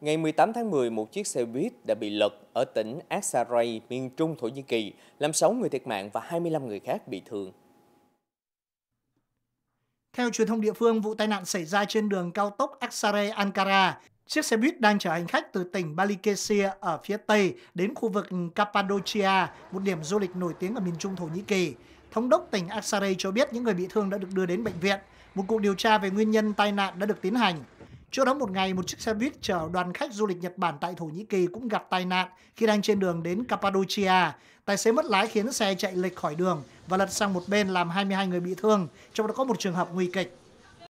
Ngày 18 tháng 10, một chiếc xe buýt đã bị lật ở tỉnh Aksaray, miền trung Thổ Nhĩ Kỳ, làm 6 người thiệt mạng và 25 người khác bị thương. Theo truyền thông địa phương, vụ tai nạn xảy ra trên đường cao tốc Aksaray-Ankara. Chiếc xe buýt đang chở hành khách từ tỉnh Balikesir ở phía Tây đến khu vực Cappadocia, một điểm du lịch nổi tiếng ở miền trung Thổ Nhĩ Kỳ. Thống đốc tỉnh Aksaray cho biết những người bị thương đã được đưa đến bệnh viện. Một cuộc điều tra về nguyên nhân tai nạn đã được tiến hành. Trước đó một ngày, một chiếc xe buýt chở đoàn khách du lịch Nhật Bản tại Thổ Nhĩ Kỳ cũng gặp tai nạn khi đang trên đường đến Cappadocia. Tài xế mất lái khiến xe chạy lệch khỏi đường và lật sang một bên làm 22 người bị thương, trong đó có một trường hợp nguy kịch.